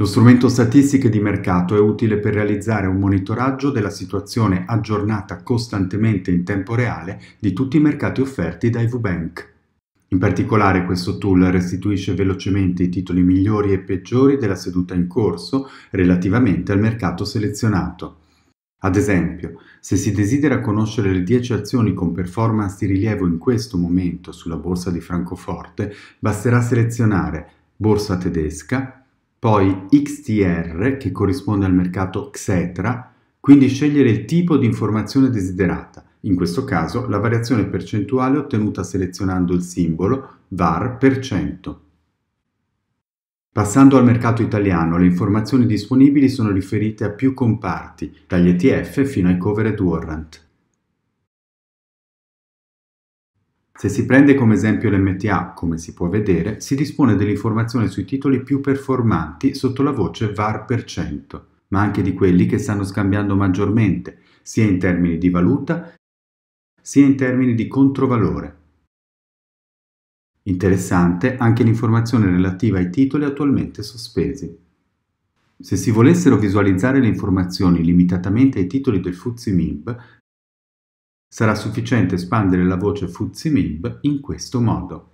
Lo strumento statistiche di mercato è utile per realizzare un monitoraggio della situazione aggiornata costantemente in tempo reale di tutti i mercati offerti da EVBank. In particolare questo tool restituisce velocemente i titoli migliori e peggiori della seduta in corso relativamente al mercato selezionato. Ad esempio, se si desidera conoscere le 10 azioni con performance di rilievo in questo momento sulla borsa di Francoforte, basterà selezionare borsa tedesca, poi XTR che corrisponde al mercato Xetra, quindi scegliere il tipo di informazione desiderata, in questo caso la variazione percentuale ottenuta selezionando il simbolo var per cento. Passando al mercato italiano, le informazioni disponibili sono riferite a più comparti, dagli ETF fino ai covered warrant. Se si prende come esempio l'MTA, come si può vedere, si dispone dell'informazione sui titoli più performanti sotto la voce VAR per cento, ma anche di quelli che stanno scambiando maggiormente, sia in termini di valuta, sia in termini di controvalore. Interessante anche l'informazione relativa ai titoli attualmente sospesi. Se si volessero visualizzare le informazioni limitatamente ai titoli del FTSE MIB, Sarà sufficiente espandere la voce fuzzi-mib in questo modo.